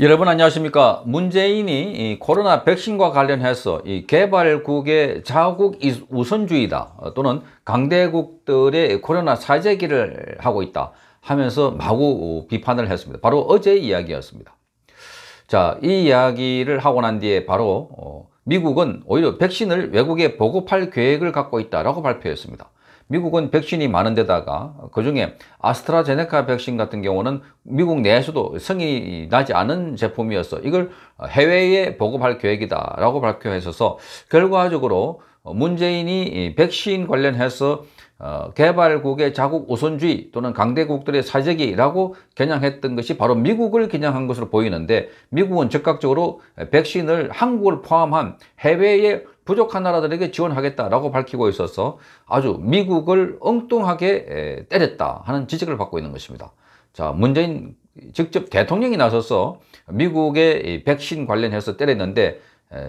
여러분 안녕하십니까 문재인이 이 코로나 백신과 관련해서 이 개발국의 자국 우선주의다 또는 강대국들의 코로나 사재기를 하고 있다 하면서 마구 비판을 했습니다 바로 어제 의 이야기였습니다 자 이 이야기를 하고 난 뒤에 바로 어, 미국은 오히려 백신을 외국에 보급할 계획을 갖고 있다라고 발표했습니다 미국은 백신이 많은 데다가 그 중에 아스트라제네카 백신 같은 경우는 미국 내에서도 성이 나지 않은 제품이었어. 이걸 해외에 보급할 계획이다라고 발표했어서 결과적으로 문재인이 백신 관련해서 어, 개발국의 자국 우선주의 또는 강대국들의 사재기라고 겨냥했던 것이 바로 미국을 겨냥한 것으로 보이는데 미국은 즉각적으로 백신을 한국을 포함한 해외에 부족한 나라들에게 지원하겠다라고 밝히고 있어서 아주 미국을 엉뚱하게 때렸다 하는 지적을 받고 있는 것입니다. 자, 문재인 직접 대통령이 나서서 미국의 백신 관련해서 때렸는데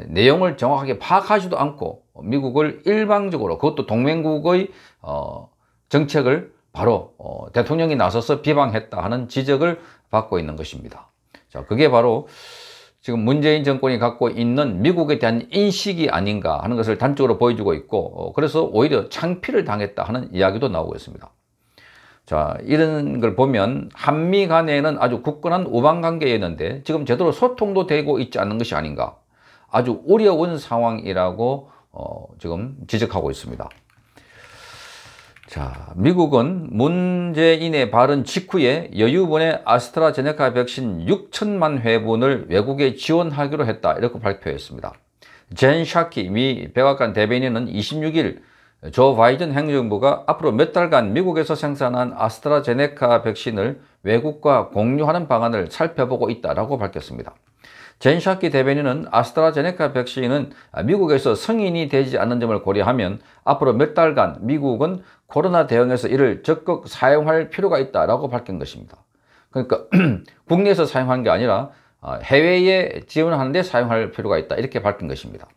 내용을 정확하게 파악하지도 않고 미국을 일방적으로 그것도 동맹국의 어, 정책을 바로 어, 대통령이 나서서 비방했다 하는 지적을 받고 있는 것입니다. 자, 그게 바로 지금 문재인 정권이 갖고 있는 미국에 대한 인식이 아닌가 하는 것을 단적으로 보여주고 있고 어, 그래서 오히려 창피를 당했다 하는 이야기도 나오고 있습니다. 자 이런 걸 보면 한미 간에는 아주 굳건한 우방관계였는데 지금 제대로 소통도 되고 있지 않는 것이 아닌가 아주 어려운 상황이라고 어, 지금 지적하고 있습니다. 자, 미국은 문재인의 발언 직후에 여유분의 아스트라제네카 백신 6천만 회분을 외국에 지원하기로 했다 이렇게 발표했습니다. 젠 샤키 미 백악관 대변인은 26일 조 바이든 행정부가 앞으로 몇 달간 미국에서 생산한 아스트라제네카 백신을 외국과 공유하는 방안을 살펴보고 있다고 밝혔습니다. 젠 샤키 대변인은 아스트라제네카 백신은 미국에서 승인이 되지 않는 점을 고려하면 앞으로 몇 달간 미국은 코로나 대응에서 이를 적극 사용할 필요가 있다라고 밝힌 것입니다. 그러니까 국내에서 사용한 게 아니라 어, 해외에 지원하는 데 사용할 필요가 있다 이렇게 밝힌 것입니다.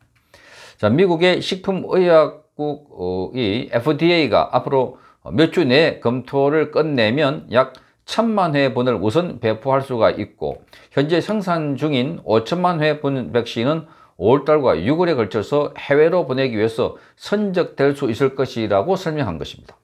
자, 미국의 식품의약국이 FDA가 앞으로 몇 주 내에 검토를 끝내면 약 천만 회분을 우선 배포할 수가 있고 현재 생산 중인 5천만 회분 백신은 5월달과 6월에 걸쳐서 해외로 보내기 위해서 선적될 수 있을 것이라고 설명한 것입니다.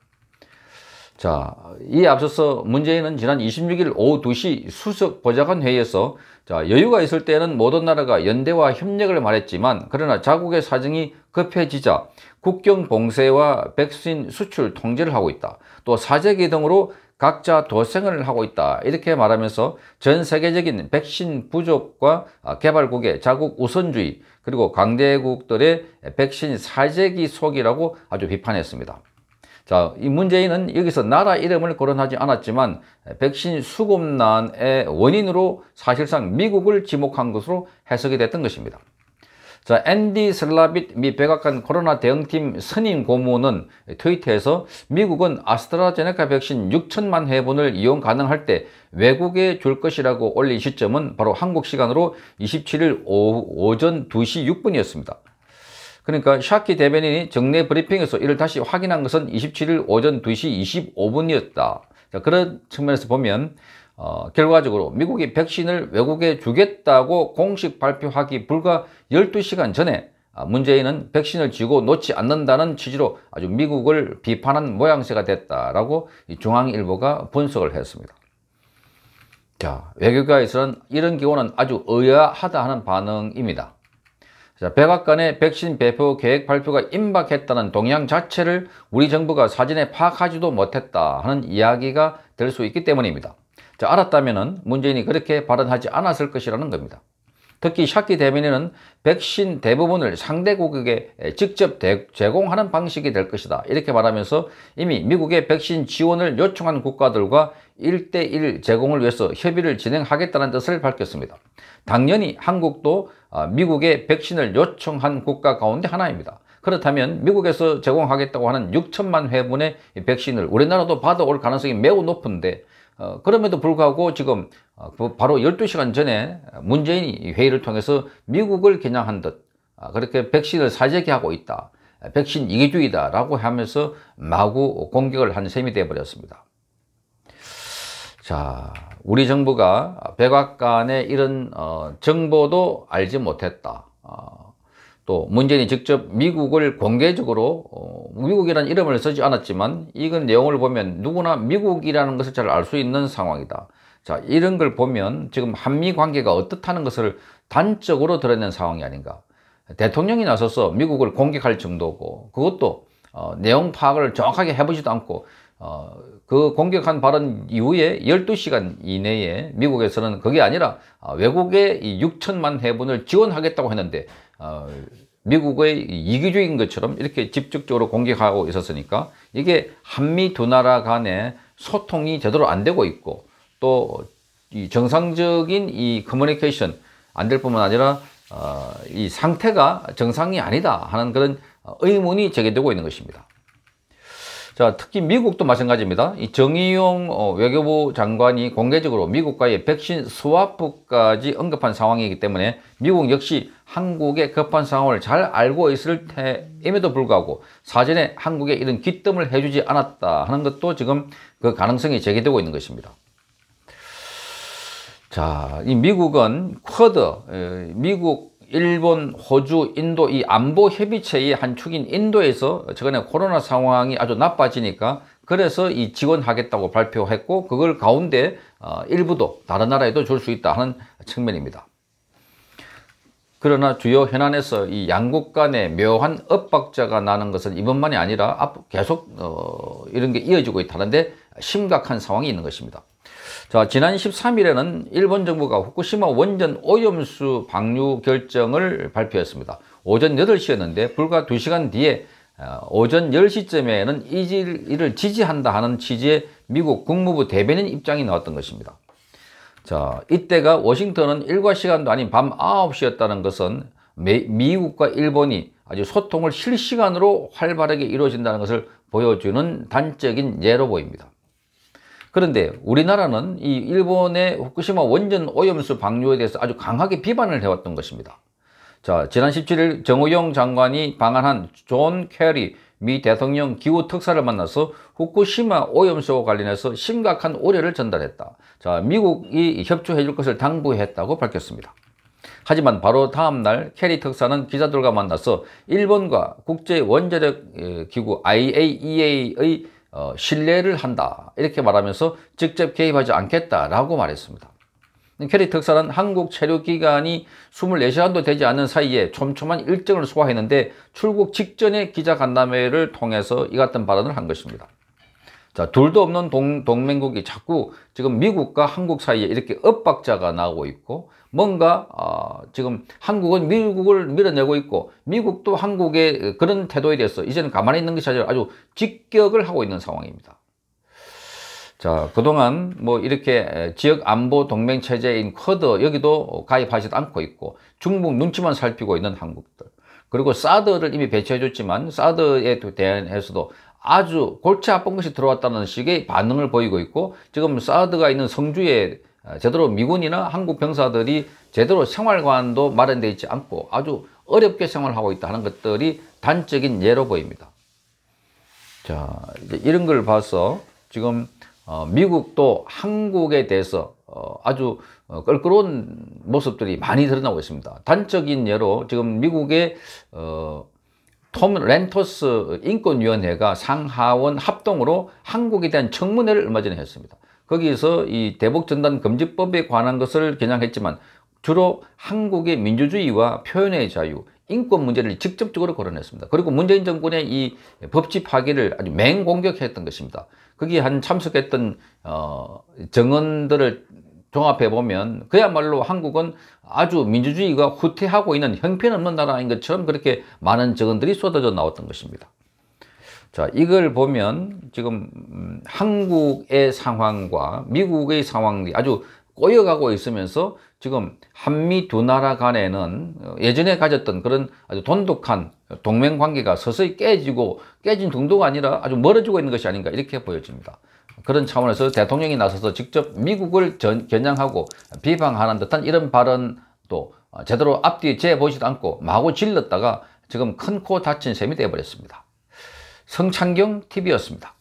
자, 이 앞서서 문재인은 지난 26일 오후 2시 수석 보좌관 회의에서 자, 여유가 있을 때는 모든 나라가 연대와 협력을 말했지만 그러나 자국의 사정이 급해지자 국경 봉쇄와 백신 수출 통제를 하고 있다. 또 사재기 등으로 각자 도생을 하고 있다 이렇게 말하면서 전 세계적인 백신 부족과 개발국의 자국 우선주의 그리고 강대국들의 백신 사재기 속이라고 아주 비판했습니다. 자, 이 문재인은 여기서 나라 이름을 거론하지 않았지만 백신 수급난의 원인으로 사실상 미국을 지목한 것으로 해석이 됐던 것입니다. 자, 앤디 슬라빗 미 백악관 코로나 대응팀 선임 고문은 트위터에서 미국은 아스트라제네카 백신 6천만 회분을 이용 가능할 때 외국에 줄 것이라고 올린 시점은 바로 한국 시간으로 27일 오후, 오전 2시 6분이었습니다. 그러니까 샤키 대변인이 정례 브리핑에서 이를 다시 확인한 것은 27일 오전 2시 25분이었다. 자, 그런 측면에서 보면 어, 결과적으로 미국이 백신을 외국에 주겠다고 공식 발표하기 불과 12시간 전에 아, 문재인은 백신을 쥐고 놓지 않는다는 취지로 아주 미국을 비판한 모양새가 됐다라고 중앙일보가 분석을 했습니다. 자, 외교가에서는 이런 경우는 아주 의아하다 하는 반응입니다. 자, 백악관의 백신 배포 계획 발표가 임박했다는 동향 자체를 우리 정부가 사진에 파악하지도 못했다 하는 이야기가 될 수 있기 때문입니다. 자, 알았다면 문재인이 그렇게 발언하지 않았을 것이라는 겁니다. 특히 샤키 대변인은 백신 대부분을 상대국에게 직접 제공하는 방식이 될 것이다. 이렇게 말하면서 이미 미국의 백신 지원을 요청한 국가들과 1대1 제공을 위해서 협의를 진행하겠다는 뜻을 밝혔습니다. 당연히 한국도 어, 미국의 백신을 요청한 국가 가운데 하나입니다. 그렇다면 미국에서 제공하겠다고 하는 6천만 회분의 백신을 우리나라도 받아올 가능성이 매우 높은데 어, 그럼에도 불구하고 지금 어, 그 바로 12시간 전에 문재인이 회의를 통해서 미국을 겨냥한 듯 어, 그렇게 백신을 사재기하고 있다. 백신 이기주의다 라고 하면서 마구 공격을 한 셈이 되어버렸습니다. 자, 우리 정부가 백악관의 이런 어, 정보도 알지 못했다. 어, 또 문재인이 직접 미국을 공개적으로 어, 미국이라는 이름을 쓰지 않았지만 이건 내용을 보면 누구나 미국이라는 것을 잘 알 수 있는 상황이다. 자 이런 걸 보면 지금 한미 관계가 어떻다는 것을 단적으로 드러낸 상황이 아닌가. 대통령이 나서서 미국을 공격할 정도고 그것도 어, 내용 파악을 정확하게 해보지도 않고 어, 그 공격한 발언 이후에 12시간 이내에 미국에서는 그게 아니라 아, 외국의 6천만 회분을 지원하겠다고 했는데 어, 미국의 이기적인 것처럼 이렇게 직접적으로 공격하고 있었으니까 이게 한미 두 나라 간의 소통이 제대로 안 되고 있고 또이 정상적인 이 커뮤니케이션 안 될 뿐만 아니라 어, 이 상태가 정상이 아니다 하는 그런 어, 의문이 제기되고 있는 것입니다. 자, 특히 미국도 마찬가지입니다. 이 정의용 어, 외교부 장관이 공개적으로 미국과의 백신 스와프까지 언급한 상황이기 때문에 미국 역시 한국의 급한 상황을 잘 알고 있을 때임에도 불구하고 사전에 한국에 이런 기뜸을 해주지 않았다 하는 것도 지금 그 가능성이 제기되고 있는 것입니다. 자, 이 미국은 쿼드, 미국 일본, 호주, 인도 이 안보 협의체의 한 축인 인도에서 최근에 코로나 상황이 아주 나빠지니까 그래서 이 지원하겠다고 발표했고 그걸 가운데 어, 일부도 다른 나라에도 줄 수 있다 하는 측면입니다. 그러나 주요 현안에서 이 양국 간의 묘한 엇박자가 나는 것은 이번만이 아니라 앞 계속 어, 이런 게 이어지고 있다는데 심각한 상황이 있는 것입니다. 자, 지난 13일에는 일본 정부가 후쿠시마 원전 오염수 방류 결정을 발표했습니다. 오전 8시였는데 불과 2시간 뒤에 어, 오전 10시쯤에는 이를 지지한다 하는 취지의 미국 국무부 대변인 입장이 나왔던 것입니다. 자, 이때가 워싱턴은 일과 시간도 아닌 밤 9시였다는 것은 미국과 일본이 아주 소통을 실시간으로 활발하게 이루어진다는 것을 보여주는 단적인 예로 보입니다. 그런데 우리나라는 이 일본의 후쿠시마 원전 오염수 방류에 대해서 아주 강하게 비판을 해왔던 것입니다. 자, 지난 17일 정우영 장관이 방한한 존 캐리 미 대통령 기후 특사를 만나서 후쿠시마 오염수와 관련해서 심각한 우려를 전달했다. 자, 미국이 협조해 줄 것을 당부했다고 밝혔습니다. 하지만 바로 다음날 캐리 특사는 기자들과 만나서 일본과 국제원자력기구 IAEA의 어, 신뢰를 한다 이렇게 말하면서 직접 개입하지 않겠다라고 말했습니다. 캐리 특사는 한국 체류기간이 24시간도 되지 않은 사이에 촘촘한 일정을 소화했는데 출국 직전에 기자간담회를 통해서 이 같은 발언을 한 것입니다. 자, 둘도 없는 동, 동맹국이 자꾸 지금 미국과 한국 사이에 이렇게 엇박자가 나오고 있고 뭔가 어, 지금 한국은 미국을 밀어내고 있고 미국도 한국의 그런 태도에 대해서 이제는 가만히 있는 것이 아니라 아주 직격을 하고 있는 상황입니다. 자 그동안 뭐 이렇게 지역 안보 동맹 체제인 쿼드 여기도 가입하지도 않고 있고 중국 눈치만 살피고 있는 한국들 그리고 사드를 이미 배치해 줬지만 사드에 대해서도 아주 골치 아픈 것이 들어왔다는 식의 반응을 보이고 있고 지금 사드가 있는 성주에 아, 제대로 미군이나 한국 병사들이 제대로 생활관도 마련되어 있지 않고 아주 어렵게 생활하고 있다 는 것들이 단적인 예로 보입니다. 자, 이런 걸 봐서 지금 어, 미국도 한국에 대해서 어, 아주 어, 껄끄러운 모습들이 많이 드러나고 있습니다. 단적인 예로 지금 미국의 톰 렌토스 인권위원회가 상하원 합동으로 한국에 대한 청문회를 얼마 전에 했습니다. 거기에서 이 대북전단 금지법에 관한 것을 겨냥했지만 주로 한국의 민주주의와 표현의 자유, 인권 문제를 직접적으로 거론했습니다. 그리고 문재인 정권의 이 법치 파기를 아주 맹공격했던 것입니다. 거기에 한 참석했던 어, 정원들을 종합해보면 그야말로 한국은 아주 민주주의가 후퇴하고 있는 형편없는 나라인 것처럼 그렇게 많은 정언들이 쏟아져 나왔던 것입니다. 자, 이걸 보면 지금 음, 한국의 상황과 미국의 상황이 아주 꼬여가고 있으면서 지금 한미 두 나라 간에는 어, 예전에 가졌던 그런 아주 돈독한 동맹 관계가 서서히 깨지고 깨진 정도가 아니라 아주 멀어지고 있는 것이 아닌가 이렇게 보여집니다. 그런 차원에서 대통령이 나서서 직접 미국을 전, 겨냥하고 비방하는 듯한 이런 발언도 제대로 앞뒤에 재보지도 않고 마구 질렀다가 지금 큰 코 다친 셈이 되어버렸습니다. 성창경 TV였습니다.